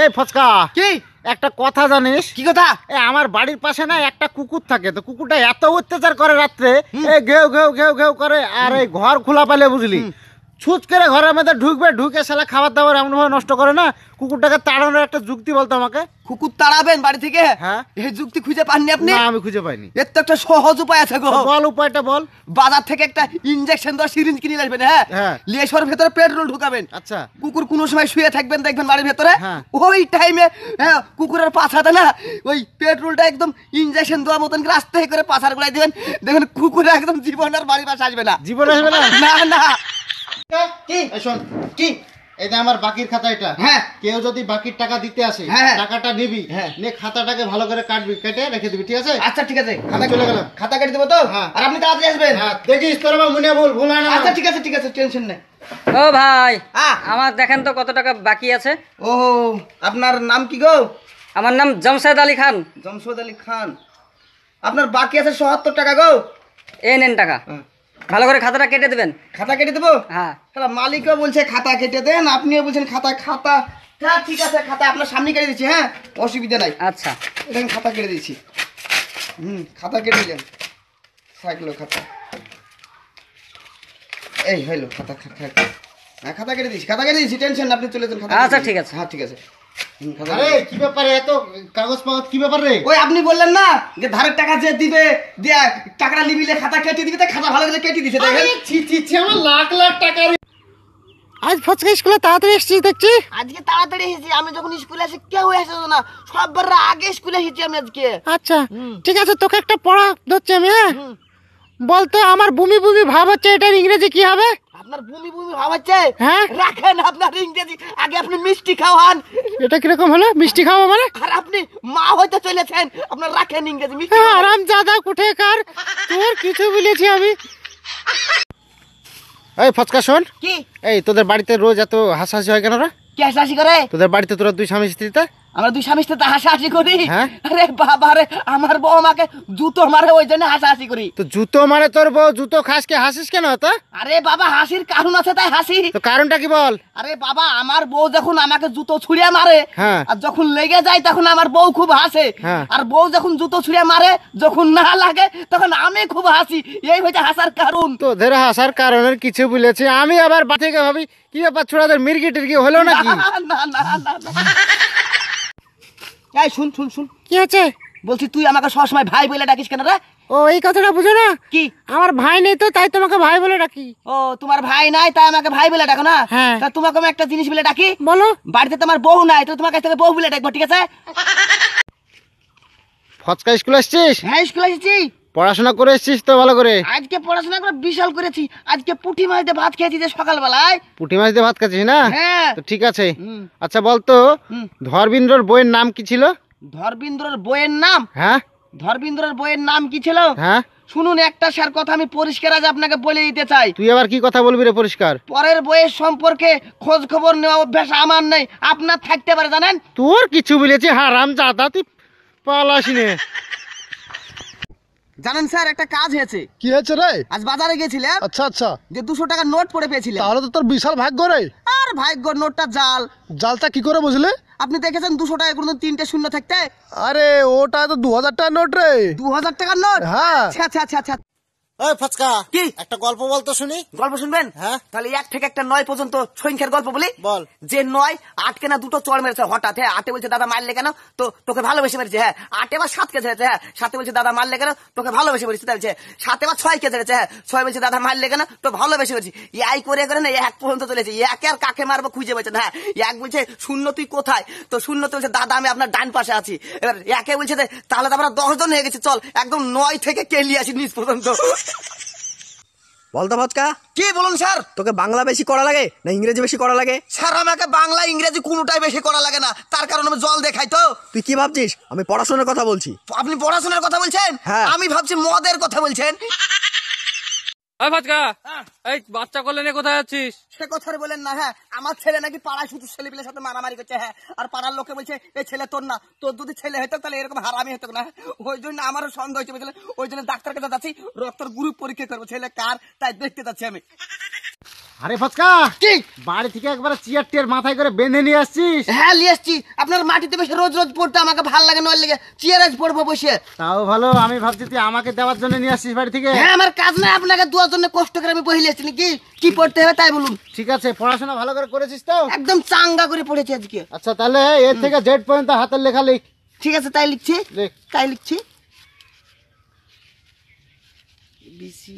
এই ফচকা কি একটা কথা জানিস কি কথা এ আমার বাড়ির পাশে না একটা কুকুর থাকে তো কুকুরটা এত অত্যাচার করে রাত্রে ঘেউ ঘেউ ঘেউ ঘেউ করে আর এই ঘর খোলা পালে বুঝলি ছুচ করে ঘরের মধ্যে ঢুকবে ঢুকে শালা খাবার দাবার এমন ভাবে নষ্ট করে না কুকুরটাকে তাড়ানোর একটা যুক্তি বলতো আমাকে কুকুর তাড়াবেন বাড়ি থেকে হ্যাঁ এই যুক্তি খুঁজে পাননি আপনি না আমি খুঁজে পাইনি এর তো একটা সহজ উপায় আছে গো বল উপায়টা বল বাজার থেকে একটা ইনজেকশন দেওয়া সিরিঞ্জ কিনে আসবেন হ্যাঁ, হ্যাঁ। নিয়ে সর ভেতরে পেট্রোল ঢুকাবেন আচ্ছা কুকুর কোনো সময় শুয়ে থাকবেন দেখবেন বাড়ির ভেতরে হ্যাঁ। ওই টাইমে হ্যাঁ কুকুরের পাছাতে না ওই পেট্রোলটা একদম ইনজেকশন দেওয়া মতন রাস্তায় করে পাছার গোলায় দিবেন দেখবেন কুকুর একদম জীবন আর বাড়ির পাশে আসবে না জীবন আসবে না না না কি শোন কি এটা আমার বাকির খাতা এটা হ্যাঁ কেউ যদি বাকির টাকা দিতে হ্যাঁ, হ্যাঁ। টাকাটা নিবি হ্যাঁ। নিয়ে খাতাটাকে ভালো করে কাটবি কেটে রেখে দিবি ঠিক আছে আচ্ছা ঠিক আছে গেলাম খাতা তো আর আপনি আসবেন ভুল আচ্ছা ঠিক আছে ঠিক আছে টেনশন নেই ও ভাই আমার দেখেন তো কত টাকা বাকি আছে ও আপনার নাম কি গো আমার নাম জমশেদ আলী খান জমশেদ আলী খান আপনার বাকি আছে সহাত্তর টাকা গো এ নেন টাকা ভালো করে খাতাটা কেটে দেবেন খাতা কেটে দেবো হ্যাঁ তাহলে মালিকও বলছে খাতা কেটে দেন আপনিও বলছেন খাতা খাতা হ্যাঁ ঠিক আছে খাতা আপনার সামনে কেটে দিচ্ছি হ্যাঁ অসুবিধা নাই আচ্ছা এটা খাতা কেটে দিচ্ছি হুম খাতা কেটে দিলেন থাকলো খাতা এই হ্যালো খাতা খাতা হ্যাঁ খাতা কেটে দিচ্ছি খাতা কেটে দিচ্ছি টেনশন আপনি চলে যান খাতা আচ্ছা ঠিক আছে হ্যাঁ ঠিক আছে আরে কি ব্যাপারে এত কাগজ কি ব্যাপার ওই আপনি বললেন না যে ধারের টাকা যে দিবে দিয়ে টাকাটা লিবিলে খাতা কেটে দিবে তাই খাতা ভালো করে কেটে দিছে দেখেন ছি ছি ছি আমার লাখ লাখ টাকা আজ ফচকে স্কুলে তাড়াতাড়ি এসেছি দেখছি আজকে তাড়াতাড়ি এসেছি আমি যখন স্কুলে আসি কেউ এসেছো না সববার আগে স্কুলে এসেছি আমি আজকে আচ্ছা ঠিক আছে তোকে একটা পড়া ধরছি আমি হ্যাঁ বলতো আমার বুমি বুমি ভাব হচ্ছে এটার ইংরেজি কি হবে আপনার বমি বমি ভাবাচ্ছে হ্যাঁ রাখেন আপনার ইংরেজি আগে আপনি মিষ্টি খাওয়ান এটা কিরকম হলো মিষ্টি খাওয়া মানে আর আপনি মা হইতে চলেছেন আপনার রাখেন ইংরেজি মিষ্টি আরাম দাদা কার তোর কিছু বলেছি আমি এই ফচকা শোন কি এই তোদের বাড়িতে রোজ এত হাসাহাসি হয় কেন রে কি হাসাহাসি করে তোদের বাড়িতে তোরা দুই স্বামী স্ত্রীতে আমরা দুই স্বামী সাথে হাসাহাসি করি হ্যাঁ? আরে বাবা রে আমার বউ আমাকে জুতো মারে ওই জন্য হাসাহাসি করি তো জুতো মারে তোর বউ জুতো খাস কে হাসিস কেন তো আরে বাবা হাসির কারণ আছে তাই হাসি তো কারণটা কি বল আরে বাবা আমার বউ যখন আমাকে জুতো ছুঁড়িয়া মারে হ্যাঁ। আর যখন লেগে যায় তখন আমার বউ খুব হাসে হ্যাঁ। আর বউ যখন জুতো ছুঁড়িয়া মারে যখন না লাগে তখন আমি খুব হাসি এই হচ্ছে হাসার কারণ তো ধরে হাসার কারণের কিছু বলেছি আমি আবার বাতিকে ভাবি কি ব্যাপার ছোড়াদের মির্গি কি হলো নাকি না না না না এই শুন শুন শুন কি হচ্ছে বলছি তুই আমাকে সবসময় ভাই বলে ডাকিস কেন রে ও এই কথাটা বুঝো না কি আমার ভাই নেই তো তাই তোমাকে ভাই বলে ডাকি ও তোমার ভাই নাই তাই আমাকে ভাই বলে ডাকো না হ্যাঁ তা তোমাকে আমি একটা জিনিস বলে ডাকি বলো বাড়িতে তোমার বউ নাই তো তোমার কাছ থেকে বউ বলে ডাকবো ঠিক আছে ফচকা স্কুল আসছিস হ্যাঁ স্কুল আসছিস পড়াশোনা করে এসছিস তো ভালো করে আজকে পড়াশোনা করে বিশাল করেছি আজকে পুঁটি মাছ দিয়ে ভাত খেয়েছি সকাল সকালবেলায় পুঁটি মাছ দিয়ে ভাত খাচ্ছিস না হ্যাঁ তো ঠিক আছে আচ্ছা বলতো ধর্মেন্দ্রর বইয়ের নাম কি ছিল ধর্মেন্দ্রর বইয়ের নাম হ্যাঁ ধর্মেন্দ্রর বইয়ের নাম কি ছিল হ্যাঁ শুনুন একটা স্যার কথা আমি পরিষ্কার আজ আপনাকে বলে দিতে চাই তুই আবার কি কথা বলবি রে পরিষ্কার পরের বইয়ের সম্পর্কে খোঁজ খবর নেওয়া অভ্যাস আমার নাই আপনার থাকতে পারে জানেন তোর কিছু বলেছি হারাম জাদা তুই পালাসিনে জানেন স্যার একটা কাজ হয়েছে কি হয়েছে রে আজ বাজারে গেছিলে আচ্ছা আচ্ছা যে দুশো টাকার নোট পড়ে পেয়েছিলে তাহলে তো তোর বিশাল ভাগ্য রে আর ভাগ্য নোটটা জাল জালটা কি করে বুঝলে আপনি দেখেছেন দুশো টাকা কোনো তিনটে শূন্য থাকতে আরে ওটা তো দু হাজার টাকার নোট রে দু হাজার টাকার নোট হ্যাঁ আচ্ছা আচ্ছা আচ্ছা, আচ্ছা। ওই ফচকা কি একটা গল্প বলতো শুনি গল্প শুনবেন হ্যাঁ তাহলে এক থেকে একটা নয় পর্যন্ত সংখ্যার গল্প বলি বল যে নয় আটকে না দুটো চড় মেরেছে হঠাৎ হ্যাঁ আটে বলছে দাদা মারলে কেন তো তোকে ভালোবেসে মেরেছে হ্যাঁ আটে বা সাত ঝেড়েছে হ্যাঁ সাথে বলছে দাদা মারলে কেন তোকে ভালোবেসে মেরেছে বলছে সাথে বা ছয়কে ঝেড়েছে হ্যাঁ ছয় বলছে দাদা মারলে কেন তো ভালোবেসে মেরেছি ইয়াই করে করে না এক পর্যন্ত চলেছে একে আর কাকে মারবো খুঁজে পেয়েছে হ্যাঁ এক বলছে শূন্য তুই কোথায় তো শূন্য তো বলছে দাদা আমি আপনার ডান পাশে আছি এবার একে বলছে তাহলে তো আমরা দশজন হয়ে গেছি চল একদম নয় থেকে কেলিয়ে আসি নিজ পর্যন্ত বলতো ভচকা কি বলুন স্যার তোকে বাংলা বেশি করা লাগে না ইংরেজি বেশি করা লাগে স্যার আমাকে বাংলা ইংরেজি কোনোটাই বেশি করা লাগে না তার কারণ আমি জল দেখাই তো তুই কি ভাবছিস আমি পড়াশোনার কথা বলছি আপনি পড়াশোনার কথা বলছেন হ্যাঁ আমি ভাবছি মদের কথা বলছেন হ্যাঁ। কোথায় আছিস সে কথা না হ্যাঁ আমার ছেলে নাকি পাড়ায় সাথে মারামারি করছে হ্যাঁ আর পাড়ার বলছে এই ছেলে তোর না তোর যদি ছেলে হতো তাহলে এরকম হারামি হতো না ওই জন্য আমারও হয়েছে ওই জন্য ডাক্তার কাছে যাচ্ছি রক্তর গ্রুপ পরীক্ষা করবো ছেলে কার তাই দেখতে যাচ্ছি আমি আরে ফচকা কি বাড়ি থেকে একবার চেয়ার টিয়ার মাথায় করে বেঁধে নিয়ে আসছিস হ্যাঁ নিয়ে আসছি আপনার মাটিতে বেশি রোজ রোজ পড়তে আমাকে ভাল লাগে নয় লেগে চেয়ার আজ পড়বো বসে তাও ভালো আমি ভাবছি তুই আমাকে দেওয়ার জন্য নিয়ে আসছিস বাড়ি থেকে হ্যাঁ আমার কাজ না আপনাকে দেওয়ার জন্য কষ্ট করে আমি বহিলে আসছি নাকি কি পড়তে হবে তাই বলুন ঠিক আছে পড়াশোনা ভালো করে করেছিস তো একদম চাঙ্গা করে পড়েছি আজকে আচ্ছা তাহলে এর থেকে জেড পর্যন্ত হাতের লেখা লিখ ঠিক আছে তাই লিখছি তাই লিখছি বিসি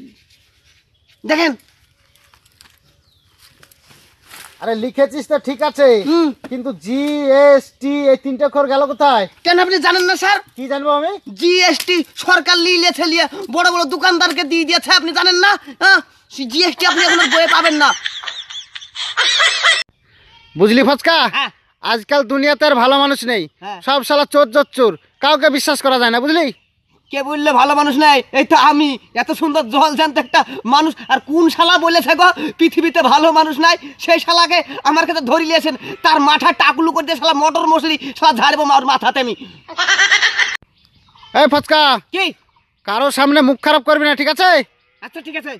দেখেন আরে লিখেছিস তো ঠিক আছে কিন্তু জিএসটি এই তিনটা খর গেল কোথায় কেন আপনি জানেন না স্যার কি জানবো আমি জিএসটি সরকার লিয়েছে লিয়ে বড় বড় দোকানদারকে দিয়ে দিয়েছে আপনি জানেন না জিএসটি হ্যাঁ? আপনি এখন বইয়ে পাবেন না বুঝলি ফচকা হ্যাঁ। আজকাল দুনিয়াতে আর ভালো মানুষ নেই হ্যাঁ। সব সালা চোর চোর কাউকে বিশ্বাস করা যায় না বুঝলি কে বললে ভালো মানুষ নাই এই তো আমি এত সুন্দর জল জানতে একটা মানুষ আর কোন শালা বলেছে গো পৃথিবীতে ভালো মানুষ নাই সেই শালাকে আমার কাছে ধরি নিয়েছেন তার মাথা টাকলু করে দিয়ে শালা মটর মশলি শালা ঝাড়বো মার মাথাতে আমি এই ফচকা কি কারো সামনে মুখ খারাপ করবি না ঠিক আছে আচ্ছা ঠিক আছে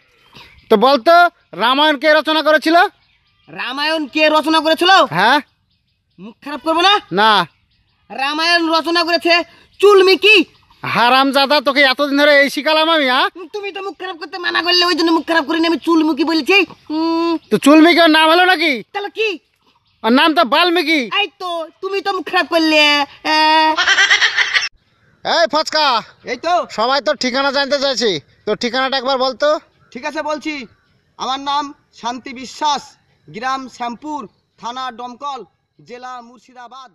তো বলতো রামায়ণ কে রচনা করেছিল রামায়ণ কে রচনা করেছিল হ্যাঁ মুখ খারাপ করবো না না রামায়ণ রচনা করেছে চুলমিকি হারাম জাদা তোকে এতদিন ধরে এই শিখালাম আমি হ্যাঁ তুমি তো মুখ খারাপ করতে মানা করলে ওই জন্য মুখ খারাপ করিনি আমি চুলমুখী বলেছি তো চুলমুখী ওর নাম হলো নাকি তাহলে কি আর নাম তো বাল্মীকি এই তো তুমি তো মুখ খারাপ করলে এই ফচকা এই তো সবাই তোর ঠিকানা জানতে চাইছি তোর ঠিকানাটা একবার বলতো ঠিক আছে বলছি আমার নাম শান্তি বিশ্বাস গ্রাম শ্যামপুর থানা ডমকল জেলা মুর্শিদাবাদ